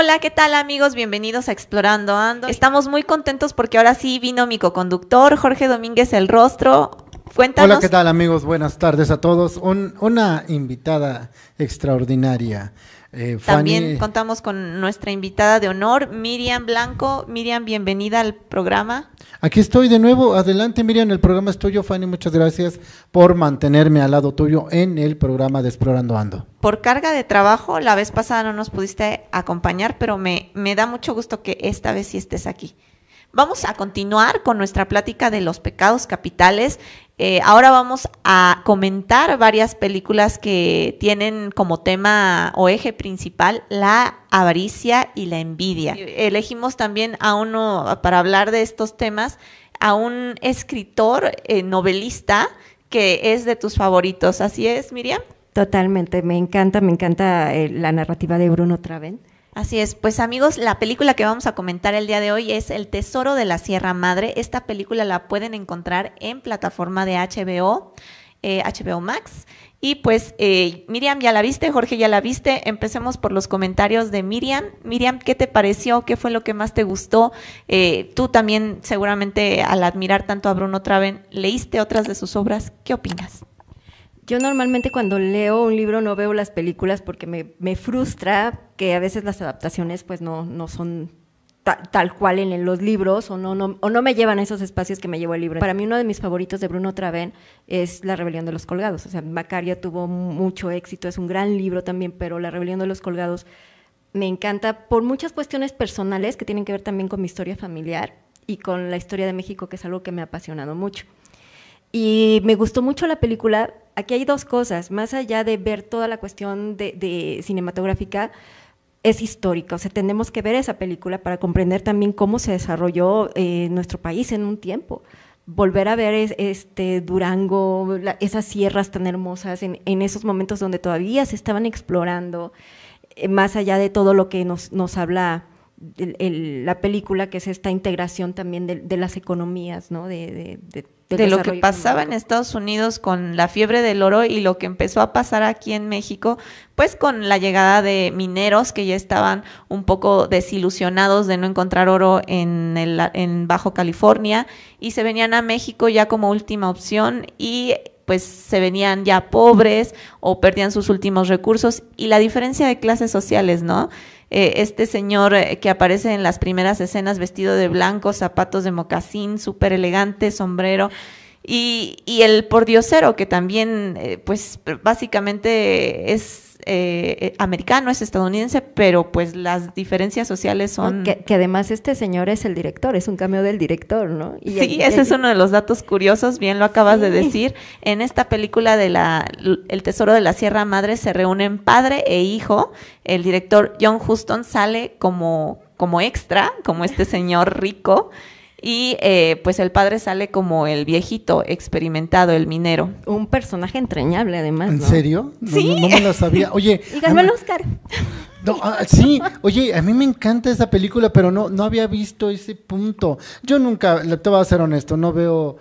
Hola, ¿qué tal amigos? Bienvenidos a Explorando Ando. Estamos muy contentos porque ahora sí vino mi co-conductor Jorge Domínguez El Rostro. Cuéntanos. Hola, ¿qué tal amigos? Buenas tardes a todos. una invitada extraordinaria. Eh, También contamos con nuestra invitada de honor, Miriam Blanco. Miriam, bienvenida al programa. Aquí estoy de nuevo. Adelante, Miriam, el programa es tuyo. Fanny, muchas gracias por mantenerme al lado tuyo en el programa de Explorando Ando. Por carga de trabajo, la vez pasada no nos pudiste acompañar, pero me, me da mucho gusto que esta vez sí estés aquí. Vamos a continuar con nuestra plática de los pecados capitales. Eh, ahora vamos a comentar varias películas que tienen como tema o eje principal la avaricia y la envidia. Elegimos también a uno para hablar de estos temas a un escritor eh, novelista que es de tus favoritos. ¿Así es, Miriam? Totalmente, me encanta, me encanta eh, la narrativa de Bruno Traven. Así es, pues amigos, la película que vamos a comentar el día de hoy es El Tesoro de la Sierra Madre. Esta película la pueden encontrar en plataforma de HBO, HBO eh, Max. Y pues eh, Miriam, ya la viste, Jorge, ya la viste. Empecemos por los comentarios de Miriam. Miriam, ¿qué te pareció? ¿Qué fue lo que más te gustó? Eh, tú también seguramente al admirar tanto a Bruno Traven, leíste otras de sus obras. ¿Qué opinas? Yo normalmente cuando leo un libro no veo las películas porque me, frustra que a veces las adaptaciones pues no, no son tal cual en los libros o no, no, me llevan a esos espacios que me llevó el libro. Para mí uno de mis favoritos de Bruno Traven es La Rebelión de los Colgados. O sea, Macaria tuvo mucho éxito, es un gran libro también, pero La Rebelión de los Colgados me encanta por muchas cuestiones personales que tienen que ver también con mi historia familiar y con la historia de México, que es algo que me ha apasionado mucho. Y me gustó mucho la película. Aquí hay dos cosas, más allá de ver toda la cuestión de, cinematográfica, es histórica, o sea, tenemos que ver esa película para comprender también cómo se desarrolló eh, nuestro país en un tiempo. Volver a ver este Durango, esas sierras tan hermosas, en, esos momentos donde todavía se estaban explorando, eh, más allá de todo lo que nos, nos habla el, la película, que es esta integración también de, las economías, ¿no? De, lo que pasaba en Estados Unidos con la fiebre del oro y lo que empezó a pasar aquí en México, pues con la llegada de mineros que ya estaban un poco desilusionados de no encontrar oro en, el, en Bajo California y se venían a México ya como última opción y pues se venían ya pobres o perdían sus últimos recursos y la diferencia de clases sociales, ¿no? Eh, este señor eh, que aparece en las primeras escenas vestido de blanco, zapatos de mocasín, súper elegante, sombrero. Y, y el pordiosero, que también, eh, pues básicamente es eh, eh, americano, es estadounidense, pero pues las diferencias sociales son... que, además este señor es el director, es un cambio del director, ¿no? Y sí, ese es uno de los datos curiosos, bien lo acabas de decir. En esta película de la, El Tesoro de la Sierra Madre se reúnen padre e hijo. El director John Huston sale como, como extra, como este señor rico. Y eh, pues el padre sale como el viejito experimentado, el minero. Un personaje entrañable, además. ¿En serio? No, sí. No, me lo sabía. Oye. Y ganó el Oscar. Ah, sí, oye, a mí me encanta esa película, pero no, no había visto ese punto. Yo nunca, te voy a ser honesto, no veo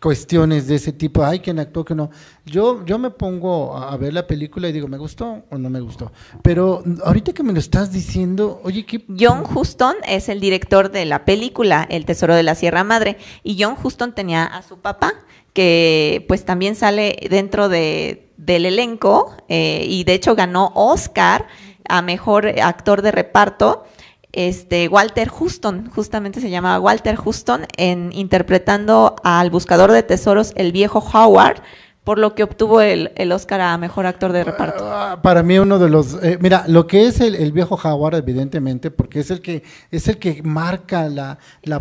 cuestiones de ese tipo, hay quien actuó, que no. Yo, yo me pongo a ver la película y digo, ¿me gustó o no me gustó? Pero ahorita que me lo estás diciendo, oye, ¿qué? John Huston es el director de la película El Tesoro de la Sierra Madre y John Huston tenía a su papá que pues también sale dentro de, del elenco eh, y de hecho ganó Oscar a mejor actor de reparto este, Walter Houston, justamente se llamaba Walter Houston, en, interpretando al buscador de tesoros, el viejo Howard, por lo que obtuvo el, el Oscar a Mejor Actor de Reparto. Ah, para mí uno de los, eh, mira, lo que es el, el, viejo Jaguar, evidentemente, porque es el que es el que marca la,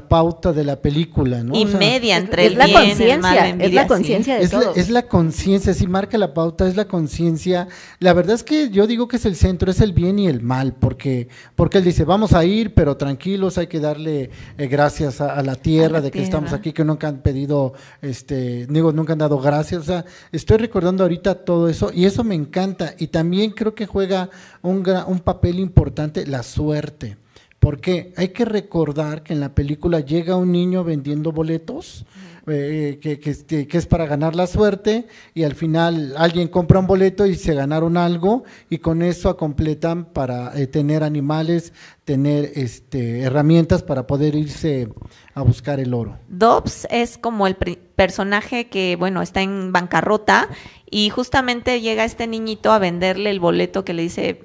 pauta de la película, ¿no? Y media entre es, la conciencia, es la conciencia de es la conciencia, sí marca la pauta, es la conciencia. La verdad es que yo digo que es el centro, es el bien y el mal, porque porque él dice vamos a ir, pero tranquilos, hay que darle eh, gracias a, la tierra de que estamos aquí, que nunca han pedido, este, digo, nunca han dado gracias, o sea Estoy recordando ahorita todo eso y eso me encanta. Y también creo que juega un, un papel importante la suerte. Porque hay que recordar que en la película llega un niño vendiendo boletos, eh, eh, este, que, es para ganar la suerte, y al final alguien compra un boleto y se ganaron algo, y con eso completan para eh, tener animales, tener este, herramientas para poder irse a buscar el oro. Dobbs es como el personaje que, bueno, está en bancarrota y justamente llega este niñito a venderle el boleto que le dice,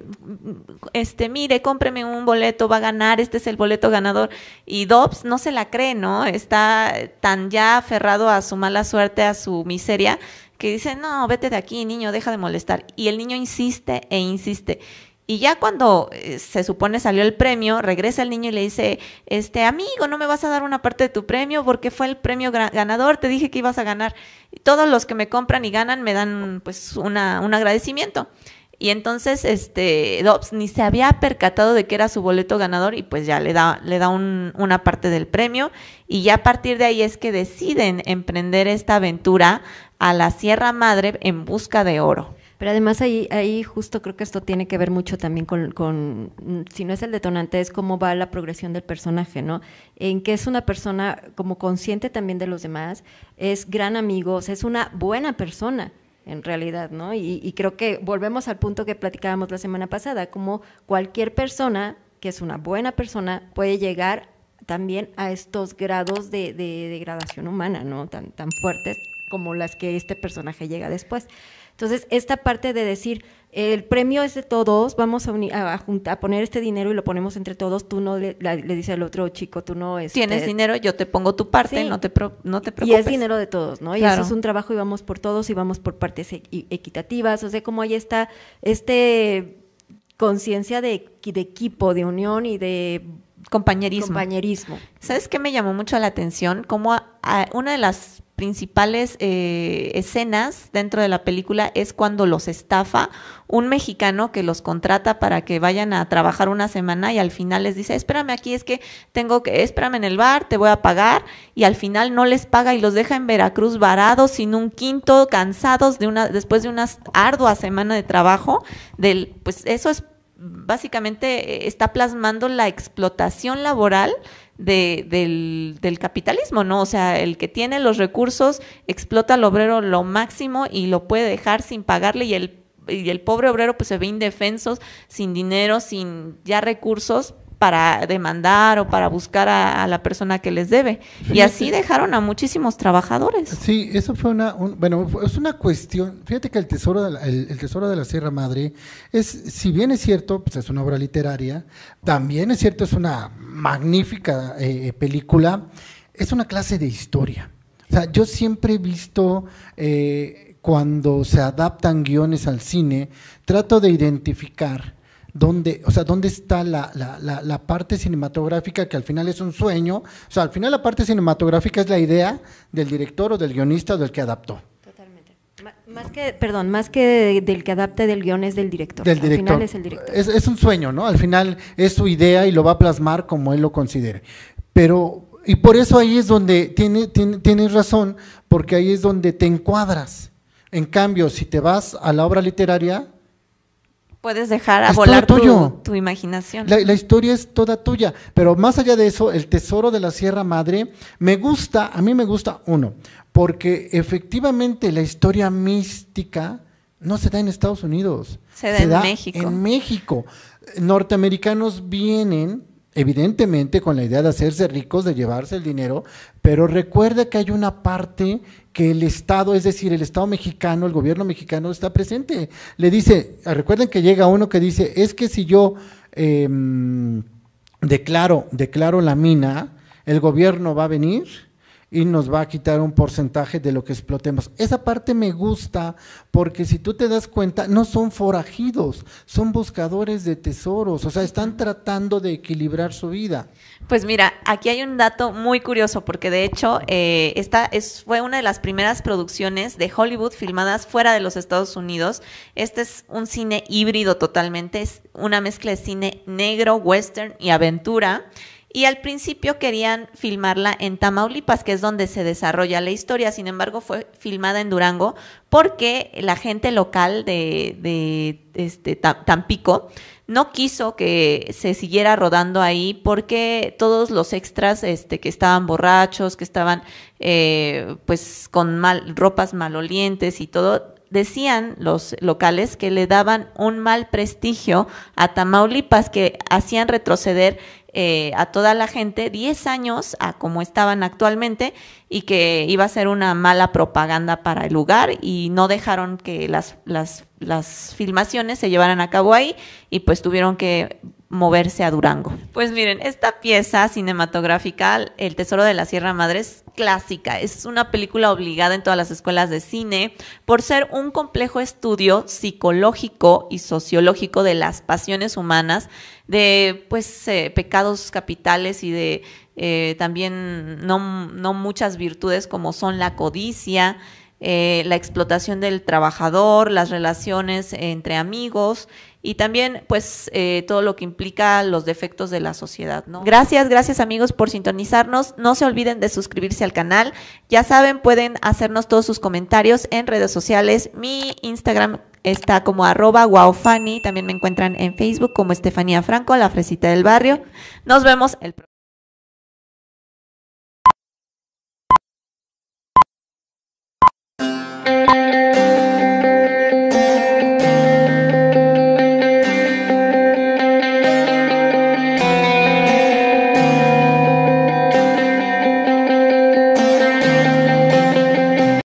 este, mire, cómpreme un boleto, va a ganar, este es el boleto ganador. Y Dobbs no se la cree, ¿no? Está tan ya aferrado a su mala suerte, a su miseria, que dice, no, vete de aquí, niño, deja de molestar. Y el niño insiste e insiste. Y ya cuando eh, se supone salió el premio, regresa el niño y le dice, este amigo, no me vas a dar una parte de tu premio porque fue el premio ganador, te dije que ibas a ganar. todos los que me compran y ganan me dan pues una, un agradecimiento. Y entonces este Dobbs ni se había percatado de que era su boleto ganador y pues ya le da, le da una parte del premio y ya a partir de ahí es que deciden emprender esta aventura a la Sierra Madre en busca de oro. Pero además ahí, ahí justo creo que esto tiene que ver mucho también con, si no es el detonante, es cómo va la progresión del personaje, ¿no? En que es una persona como consciente también de los demás, es gran amigo, es una buena persona en realidad, ¿no? Y, creo que volvemos al punto que platicábamos la semana pasada, como cualquier persona que es una buena persona puede llegar también a estos grados de, de degradación humana, ¿no? Tan, tan fuertes como las que este personaje llega después. Entonces, esta parte de decir, el premio es de todos, vamos a, poner este dinero y lo ponemos entre todos, tú no le, dice dices al otro chico, tú no... es. Este Tienes dinero, yo te pongo tu parte, no, te no te preocupes. Y es dinero de todos, ¿no? Y eso es un trabajo y vamos por todos y vamos por partes equitativas, o sea, como hay esta este conciencia de, equipo, de unión y de compañerismo. Compañerismo. ¿Sabes qué me llamó mucho la atención? Como una de las principales eh, escenas dentro de la película es cuando los estafa un mexicano que los contrata para que vayan a trabajar una semana y al final les dice, espérame aquí, es que tengo que, espérame en el bar, te voy a pagar y al final no les paga y los deja en Veracruz varados sin un quinto, cansados de una, después de una ardua semana de trabajo, del, pues eso es básicamente eh, está plasmando la explotación laboral del, capitalismo, ¿no? O sea, el que tiene los recursos explota al obrero lo máximo y lo puede dejar sin pagarle y el, y el pobre obrero pues se ve indefenso, sin dinero, sin ya recursos para demandar o para buscar a, la persona que les debe. Y así dejaron a muchísimos trabajadores. Sí, eso fue una, bueno, es una cuestión, fíjate que el Tesoro, de la, Tesoro de la Sierra Madre es, si bien es cierto, pues, es una obra literaria, también es cierto, es una magnífica eh, película, es una clase de historia. O sea, yo siempre he visto... Eh, cuando se adaptan guiones al cine, trato de identificar dónde, o sea, dónde está la, la, la, parte cinematográfica que al final es un sueño. O sea, al final la parte cinematográfica es la idea del director o del guionista o del que adaptó. Totalmente. más que, perdón, más que del que adapte del guión es del director. Del director. Al final es el director. Es, es un sueño, ¿no? Al final es su idea y lo va a plasmar como él lo considere. Pero, y por eso ahí es donde tiene, tienes razón, porque ahí es donde te encuadras. En cambio, si te vas a la obra literaria, puedes dejar a volar tu, tu, imaginación. La, historia es toda tuya, pero más allá de eso, el tesoro de la Sierra Madre me gusta, a mí me gusta uno, porque efectivamente la historia mística no se da en Estados Unidos, se da, en, México. en México. Norteamericanos vienen evidentemente con la idea de hacerse ricos, de llevarse el dinero, pero recuerda que hay una parte que el Estado, es decir, el Estado mexicano, el gobierno mexicano está presente. Le dice, recuerden que llega uno que dice, es que si yo em, declaro, declaro la mina, el gobierno va a venir y nos va a quitar un porcentaje de lo que explotemos. Esa parte me gusta porque si tú te das cuenta, no son forajidos, son buscadores de tesoros, o sea, están tratando de equilibrar su vida. Pues mira, aquí hay un dato muy curioso porque de hecho eh, esta es, fue una de las primeras producciones de Hollywood filmadas fuera de los Estados Unidos. Este es un cine híbrido totalmente, es una mezcla de cine negro, western y aventura y al principio querían filmarla en Tamaulipas, que es donde se desarrolla la historia, sin embargo fue filmada en Durango porque la gente local de, de este, Tampico no quiso que se siguiera rodando ahí porque todos los extras este, que estaban borrachos, que estaban eh, pues con mal, ropas malolientes y todo, decían los locales que le daban un mal prestigio a Tamaulipas, que hacían retroceder eh, a toda la gente 10 años a como estaban actualmente y que iba a ser una mala propaganda para el lugar y no dejaron que las, las, las filmaciones se llevaran a cabo ahí y pues tuvieron que moverse a Durango? Pues miren, esta pieza cinematográfica, El Tesoro de la Sierra Madre, es clásica, es una película obligada en todas las escuelas de cine por ser un complejo estudio psicológico y sociológico de las pasiones humanas, de pues eh, pecados capitales y de eh, también no, no muchas virtudes como son la codicia, eh, la explotación del trabajador, las relaciones entre amigos y también pues eh, todo lo que implica los defectos de la sociedad. ¿no? Gracias, gracias amigos por sintonizarnos. No se olviden de suscribirse al canal. Ya saben, pueden hacernos todos sus comentarios en redes sociales. Mi Instagram está como arroba wowfani. También me encuentran en Facebook como Estefanía Franco, la fresita del barrio. Nos vemos el próximo.